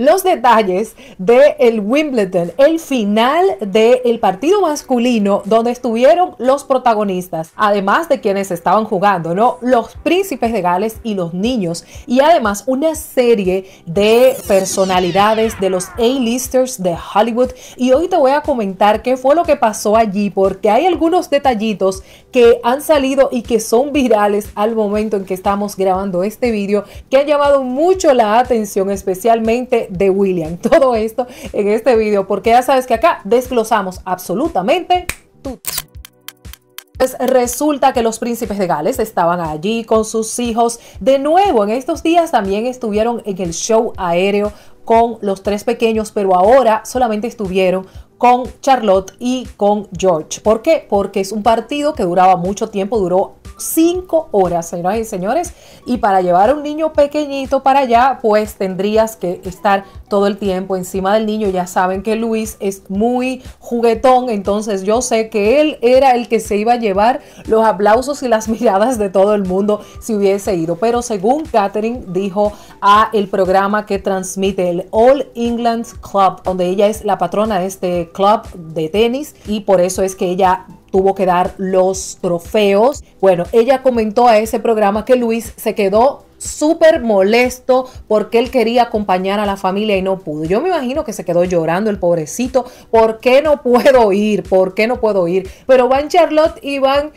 los detalles de el Wimbledon, el final del partido masculino donde estuvieron los protagonistas, además de quienes estaban jugando, ¿no? Los príncipes de Gales y los niños, y además una serie de personalidades de los A-listers de Hollywood. Y hoy te voy a comentar qué fue lo que pasó allí, porque hay algunos detallitos que han salido y que son virales al momento en que estamos grabando este vídeo, que han llamado mucho la atención, especialmente de William. Todo esto en este video, porque ya sabes que acá desglosamos absolutamente todo. Pues resulta que los príncipes de Gales estaban allí con sus hijos. De nuevo, en estos días también estuvieron en el show aéreo con los tres pequeños, pero ahora solamente estuvieron con Charlotte y con George. ¿Por qué? Porque es un partido que duraba mucho tiempo, duró 5 horas, señoras y señores. Y para llevar un niño pequeñito para allá, pues tendrías que estar todo el tiempo encima del niño. Ya saben que Luis es muy juguetón, entonces yo sé que él era el que se iba a llevar los aplausos y las miradas de todo el mundo si hubiese ido. Pero según Catherine dijo a el programa que transmite el All England Club, donde ella es la patrona de este club de tenis y por eso es que ella tuvo que dar los trofeos. Bueno, ella comentó a ese programa que Luis se quedó súper molesto porque él quería acompañar a la familia y no pudo. Yo me imagino que se quedó llorando el pobrecito, ¿por qué no puedo ir? ¿Por qué no puedo ir? Pero van Charlotte y van,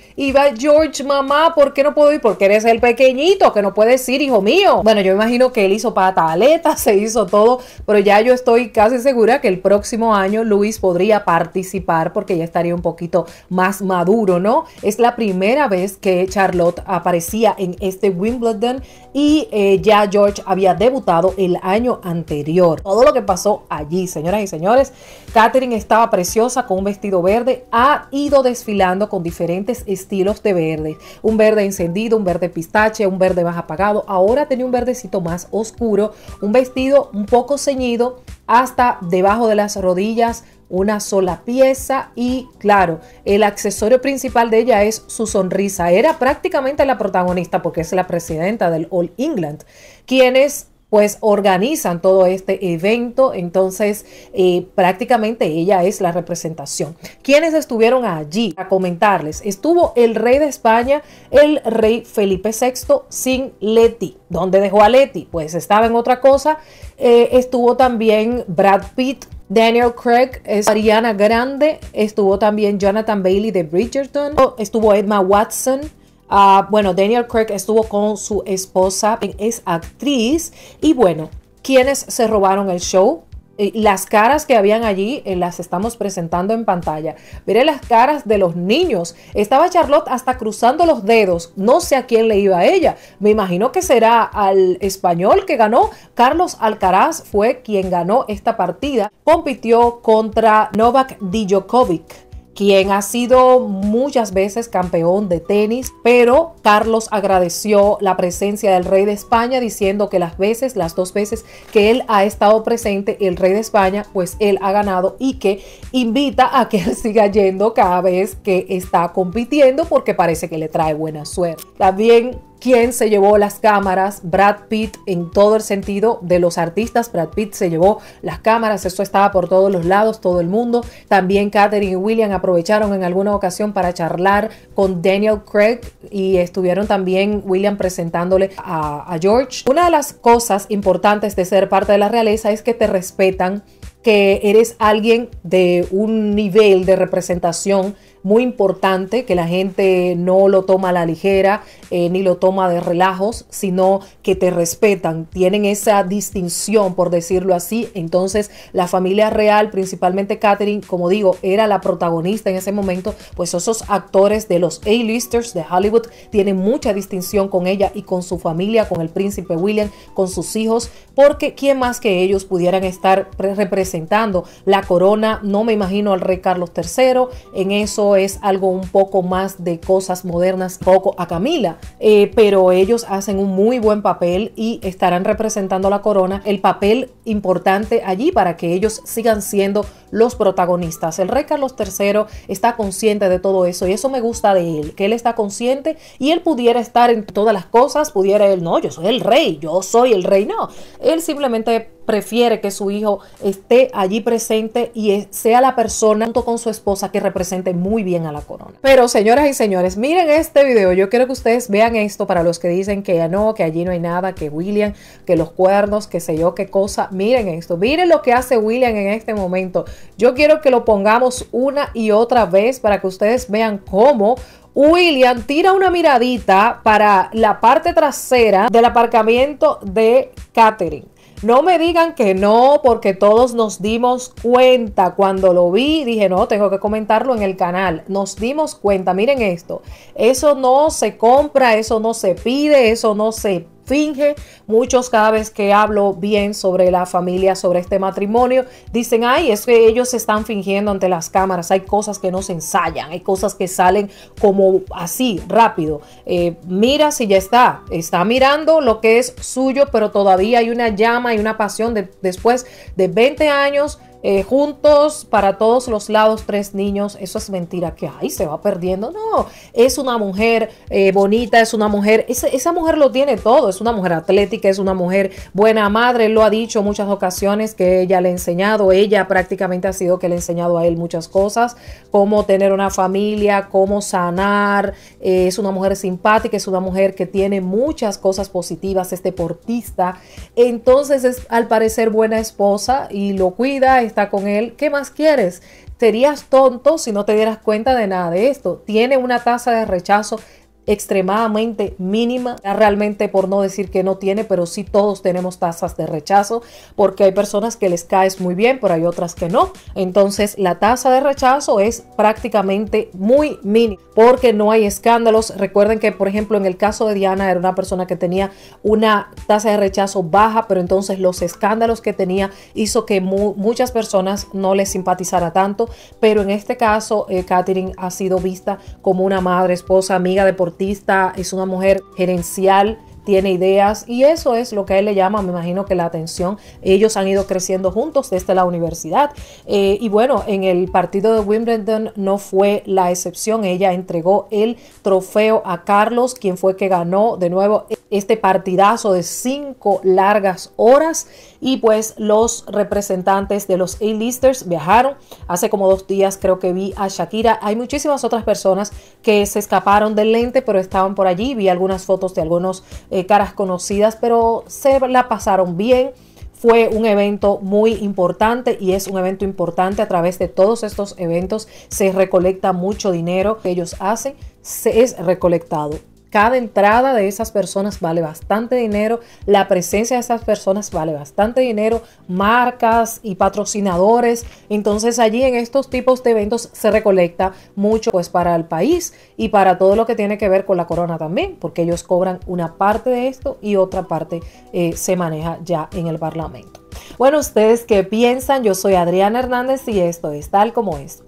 George, mamá, ¿por qué no puedo ir? Porque eres el pequeñito que no puedes ir, hijo mío. Bueno, yo me imagino que él hizo pataleta, se hizo todo, pero ya yo estoy casi segura que el próximo año Luis podría participar porque ya estaría un poquito más maduro, ¿no? Es la primera vez que Charlotte aparecía en este Wimbledon y eh, ya George había debutado el año anterior. Todo lo que pasó allí, señoras y señores, catherine estaba preciosa con un vestido verde, ha ido desfilando con diferentes estilos de verde, un verde encendido, un verde pistache, un verde más apagado, ahora tenía un verdecito más oscuro, un vestido un poco ceñido hasta debajo de las rodillas, una sola pieza y claro, el accesorio principal de ella es su sonrisa. Era prácticamente la protagonista porque es la presidenta del All England, quienes pues organizan todo este evento, entonces eh, prácticamente ella es la representación. Quienes estuvieron allí? A comentarles, estuvo el rey de España, el rey Felipe VI sin Leti. ¿Dónde dejó a Leti? Pues estaba en otra cosa. Eh, estuvo también Brad Pitt, Daniel Craig es Ariana Grande, estuvo también Jonathan Bailey de Bridgerton, estuvo Edma Watson. Ah, bueno, Daniel Craig estuvo con su esposa, es actriz. Y bueno, ¿quiénes se robaron el show? Eh, las caras que habían allí eh, las estamos presentando en pantalla. Mire las caras de los niños. Estaba Charlotte hasta cruzando los dedos. No sé a quién le iba a ella. Me imagino que será al español que ganó. Carlos Alcaraz fue quien ganó esta partida. Compitió contra Novak Djokovic quien ha sido muchas veces campeón de tenis, pero Carlos agradeció la presencia del rey de España diciendo que las veces, las dos veces que él ha estado presente, el rey de España, pues él ha ganado y que invita a que él siga yendo cada vez que está compitiendo porque parece que le trae buena suerte. También ¿Quién se llevó las cámaras? Brad Pitt en todo el sentido de los artistas. Brad Pitt se llevó las cámaras, eso estaba por todos los lados, todo el mundo. También Katherine y William aprovecharon en alguna ocasión para charlar con Daniel Craig y estuvieron también William presentándole a, a George. Una de las cosas importantes de ser parte de la realeza es que te respetan, que eres alguien de un nivel de representación muy importante que la gente no lo toma a la ligera eh, ni lo toma de relajos, sino que te respetan, tienen esa distinción, por decirlo así. Entonces, la familia real, principalmente Catherine, como digo, era la protagonista en ese momento, pues esos actores de los A-listers de Hollywood tienen mucha distinción con ella y con su familia, con el príncipe William, con sus hijos, porque quién más que ellos pudieran estar representando la corona, no me imagino al rey Carlos III, en eso es algo un poco más de cosas modernas, poco a Camila, eh, pero ellos hacen un muy buen papel y estarán representando a la corona el papel importante allí para que ellos sigan siendo los protagonistas. El rey Carlos III está consciente de todo eso y eso me gusta de él, que él está consciente y él pudiera estar en todas las cosas, pudiera él, no, yo soy el rey, yo soy el rey, no, él simplemente prefiere que su hijo esté allí presente y sea la persona junto con su esposa que represente muy bien a la corona. Pero señoras y señores, miren este video. Yo quiero que ustedes vean esto para los que dicen que ya no, que allí no hay nada, que William, que los cuernos, que sé yo, qué cosa. Miren esto. Miren lo que hace William en este momento. Yo quiero que lo pongamos una y otra vez para que ustedes vean cómo William tira una miradita para la parte trasera del aparcamiento de Catherine. No me digan que no, porque todos nos dimos cuenta. Cuando lo vi, dije, no, tengo que comentarlo en el canal. Nos dimos cuenta, miren esto. Eso no se compra, eso no se pide, eso no se finge. Muchos cada vez que hablo bien sobre la familia, sobre este matrimonio, dicen, ay, es que ellos se están fingiendo ante las cámaras, hay cosas que no se ensayan, hay cosas que salen como así, rápido. Eh, mira si ya está, está mirando lo que es suyo, pero todavía hay una llama y una pasión de, después de 20 años eh, juntos para todos los lados, tres niños, eso es mentira, que ahí se va perdiendo. No, es una mujer eh, bonita, es una mujer, esa, esa mujer lo tiene todo, es una mujer atlética, es una mujer buena madre, lo ha dicho muchas ocasiones que ella le ha enseñado, ella prácticamente ha sido que le ha enseñado a él muchas cosas, cómo tener una familia, cómo sanar, eh, es una mujer simpática, es una mujer que tiene muchas cosas positivas, es deportista, entonces es al parecer buena esposa y lo cuida, está con él, ¿qué más quieres? Serías tonto si no te dieras cuenta de nada de esto. Tiene una tasa de rechazo extremadamente mínima, realmente por no decir que no tiene, pero sí todos tenemos tasas de rechazo, porque hay personas que les caes muy bien, pero hay otras que no. Entonces la tasa de rechazo es prácticamente muy mínima, porque no hay escándalos. Recuerden que, por ejemplo, en el caso de Diana era una persona que tenía una tasa de rechazo baja, pero entonces los escándalos que tenía hizo que muchas personas no le simpatizara tanto, pero en este caso, eh, ha sido vista como una madre, esposa, amiga de por es una mujer gerencial, tiene ideas y eso es lo que a él le llama, me imagino que la atención. Ellos han ido creciendo juntos desde la universidad eh, y bueno, en el partido de Wimbledon no fue la excepción. Ella entregó el trofeo a Carlos, quien fue que ganó de nuevo este partidazo de cinco largas horas y pues los representantes de los A-listers viajaron. Hace como dos días creo que vi a Shakira. Hay muchísimas otras personas que se escaparon del lente pero estaban por allí. Vi algunas fotos de algunos eh, caras conocidas pero se la pasaron bien fue un evento muy importante y es un evento importante a través de todos estos eventos. Se recolecta mucho dinero que ellos hacen, se es recolectado. Cada entrada de esas personas vale bastante dinero, la presencia de esas personas vale bastante dinero, marcas y patrocinadores. Entonces allí en estos tipos de eventos se recolecta mucho pues para el país y para todo lo que tiene que ver con la corona también, porque ellos cobran una parte de esto y otra parte eh, se maneja ya en el Parlamento. Bueno, ¿ustedes qué piensan? Yo soy Adriana Hernández y esto es tal como es.